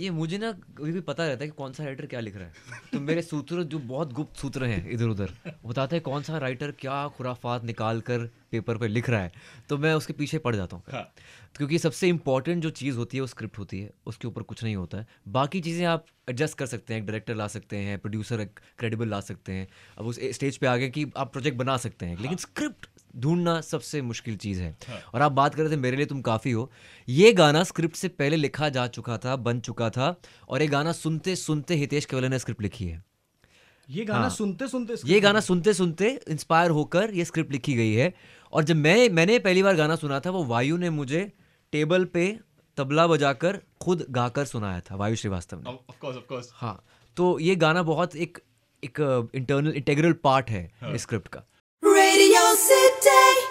ये मुझे ना कभी भी पता रहता है कि कौन सा राइटर क्या लिख रहा है तो मेरे सूत्र जो बहुत गुप्त सूत्र हैं इधर उधर बताते हैं कौन सा राइटर क्या खुराफात निकाल कर पेपर पे लिख रहा है तो मैं उसके पीछे पड़ जाता हूँ हाँ। तो क्योंकि सबसे इंपॉर्टेंट जो चीज़ होती है वो स्क्रिप्ट होती है उसके ऊपर कुछ नहीं होता है बाकी चीज़ें आप एडजस्ट कर सकते हैं एक डायरेक्टर ला सकते हैं प्रोड्यूसर क्रेडिबल ला सकते हैं अब उस स्टेज पर आगे कि आप प्रोजेक्ट बना सकते हैं लेकिन स्क्रिप्ट हाँ। ढूंढना सबसे मुश्किल चीज़ है हाँ। और आप बात कर रहे थे मेरे लिए तुम काफ़ी हो ये गाना स्क्रिप्ट से पहले लिखा जा चुका था बन चुका था और ये गाना सुनते सुनते हितेश केवल ने स्क्रिप्ट लिखी है ये गाना हाँ, सुनते सुनते ये गाना सुनते सुनते इंस्पायर होकर ये स्क्रिप्ट लिखी गई है और जब मैं मैंने पहली बार गाना सुना था वो वायु ने मुझे टेबल पे तबला बजाकर खुद गाकर सुनाया था वायु श्रीवास्तव ने of course, of course. हाँ तो ये गाना बहुत एक एक इंटरनल इंटेग्रल पार्ट है हाँ. स्क्रिप्ट का Radio City.